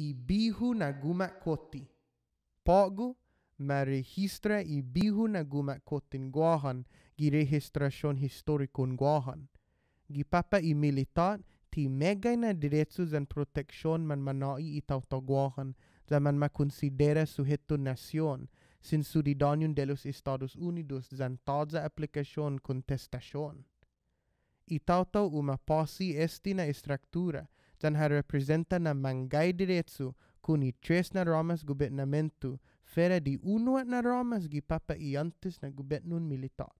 i bihu na koti. Pogu, ma registra i bihu na gumakotin guahan, girehistrasyon historikon guahan. Gipapa imilitan, ti megay na diretsos ang proteksyon man manai itaw taguahan, zaman makonsidera suheto nasyon, sinsuridanyun de los Estados Unidos zan tadza aplikasyon kontestasyon. Itautaw taw umapasi esti na estruktura, tan ha representa na mangai diretsu kuni tres na romas gubernamentu fera di unuat na romas gi papa iantes na gubet nun militat.